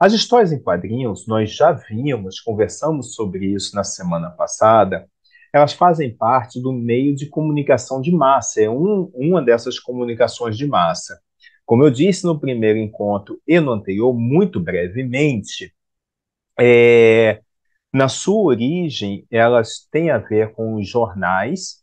As histórias em quadrinhos, nós já vimos, conversamos sobre isso na semana passada, elas fazem parte do meio de comunicação de massa, é um, uma dessas comunicações de massa. Como eu disse no primeiro encontro e no anterior, muito brevemente, é, na sua origem, elas têm a ver com os jornais,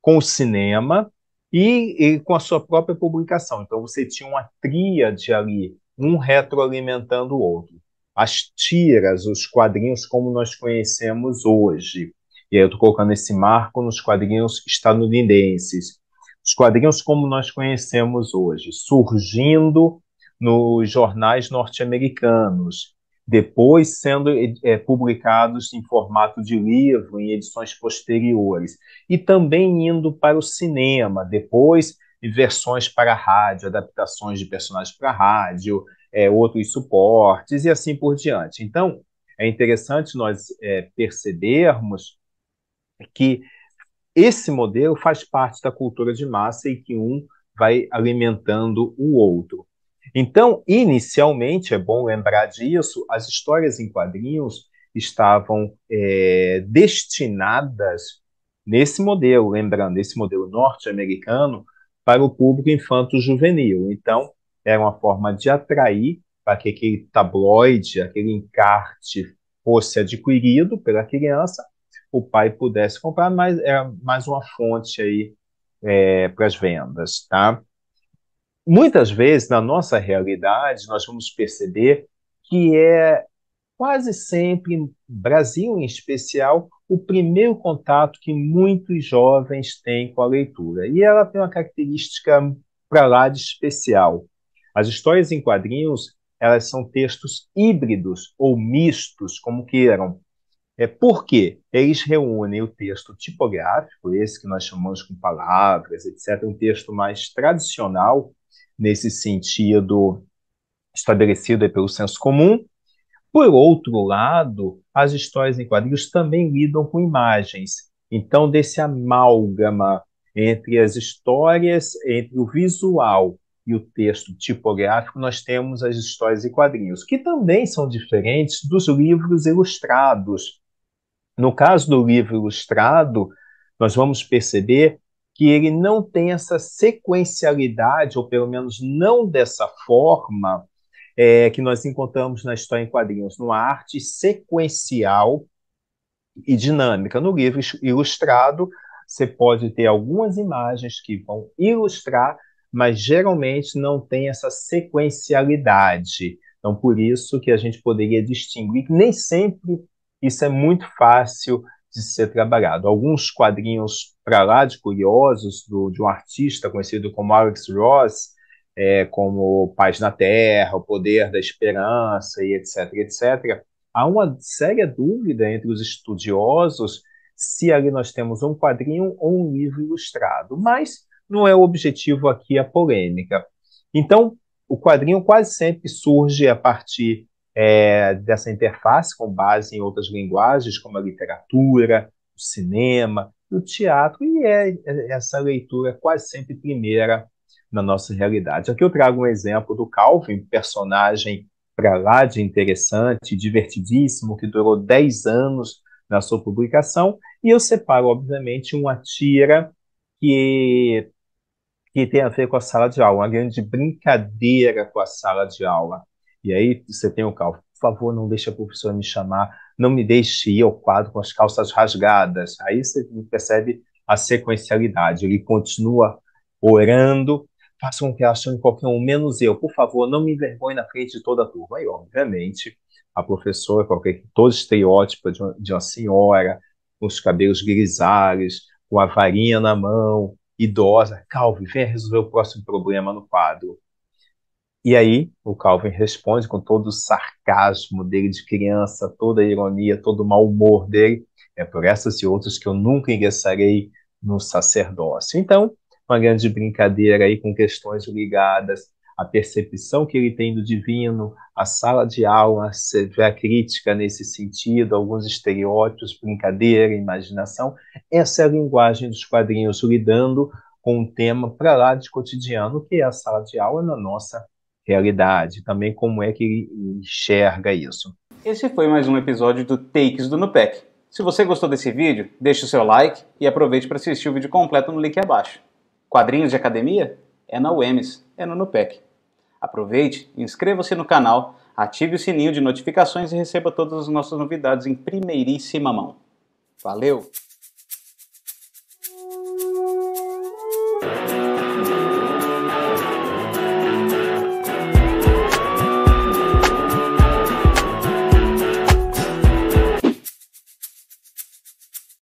com o cinema e, e com a sua própria publicação. Então, você tinha uma tríade ali um retroalimentando o outro. As tiras, os quadrinhos como nós conhecemos hoje, e aí eu estou colocando esse marco nos quadrinhos estadunidenses, os quadrinhos como nós conhecemos hoje, surgindo nos jornais norte-americanos, depois sendo é, publicados em formato de livro, em edições posteriores, e também indo para o cinema, depois em versões para rádio, adaptações de personagens para rádio, é, outros suportes e assim por diante. Então, é interessante nós é, percebermos que esse modelo faz parte da cultura de massa e que um vai alimentando o outro. Então, inicialmente, é bom lembrar disso, as histórias em quadrinhos estavam é, destinadas nesse modelo, lembrando, esse modelo norte-americano, para o público infanto-juvenil. Então, era é uma forma de atrair para que aquele tabloide, aquele encarte fosse adquirido pela criança, o pai pudesse comprar, mas era é mais uma fonte aí é, para as vendas, tá? Muitas vezes na nossa realidade nós vamos perceber que é quase sempre, Brasil em especial, o primeiro contato que muitos jovens têm com a leitura. E ela tem uma característica para lá de especial. As histórias em quadrinhos, elas são textos híbridos ou mistos, como queiram. É porque eles reúnem o texto tipográfico, esse que nós chamamos com palavras, etc., um texto mais tradicional, nesse sentido estabelecido pelo senso comum. Por outro lado, as histórias em quadrinhos também lidam com imagens. Então, desse amálgama entre as histórias, entre o visual e o texto tipográfico, nós temos as histórias e quadrinhos, que também são diferentes dos livros ilustrados. No caso do livro ilustrado, nós vamos perceber que ele não tem essa sequencialidade, ou pelo menos não dessa forma, é, que nós encontramos na história em quadrinhos, numa arte sequencial e dinâmica. No livro ilustrado, você pode ter algumas imagens que vão ilustrar mas geralmente não tem essa sequencialidade. Então, por isso que a gente poderia distinguir, nem sempre isso é muito fácil de ser trabalhado. Alguns quadrinhos para lá de curiosos, do, de um artista conhecido como Alex Ross, é, como Paz na Terra, O Poder da Esperança e etc, etc, há uma séria dúvida entre os estudiosos se ali nós temos um quadrinho ou um livro ilustrado. Mas não é o objetivo aqui a polêmica. Então, o quadrinho quase sempre surge a partir é, dessa interface com base em outras linguagens, como a literatura, o cinema, o teatro, e é, é essa leitura quase sempre primeira na nossa realidade. Aqui eu trago um exemplo do Calvin, personagem para lá de interessante, divertidíssimo, que durou 10 anos na sua publicação, e eu separo, obviamente, uma tira que que tem a ver com a sala de aula, uma grande brincadeira com a sala de aula. E aí você tem o cálculo. Por favor, não deixe a professora me chamar, não me deixe ir ao quadro com as calças rasgadas. Aí você percebe a sequencialidade. Ele continua orando, faça com que ela chame qualquer um, menos eu. Por favor, não me envergonhe na frente de toda a turma. E, obviamente, a professora, qualquer, todo estereótipo de uma senhora, com os cabelos grisalhos, com a varinha na mão, idosa. Calvin, venha resolver o próximo problema no quadro. E aí, o Calvin responde com todo o sarcasmo dele de criança, toda a ironia, todo o mau humor dele. É por essas e outras que eu nunca ingressarei no sacerdócio. Então, uma grande brincadeira aí com questões ligadas a percepção que ele tem do divino, a sala de aula, você vê a crítica nesse sentido, alguns estereótipos, brincadeira, imaginação. Essa é a linguagem dos quadrinhos lidando com um tema para lá de cotidiano, que é a sala de aula na nossa realidade. Também como é que ele enxerga isso. Esse foi mais um episódio do Takes do Nupec. Se você gostou desse vídeo, deixe o seu like e aproveite para assistir o vídeo completo no link abaixo. Quadrinhos de academia? É na UEMS, é no Nupec. Aproveite, inscreva-se no canal, ative o sininho de notificações e receba todas as nossas novidades em primeiríssima mão. Valeu!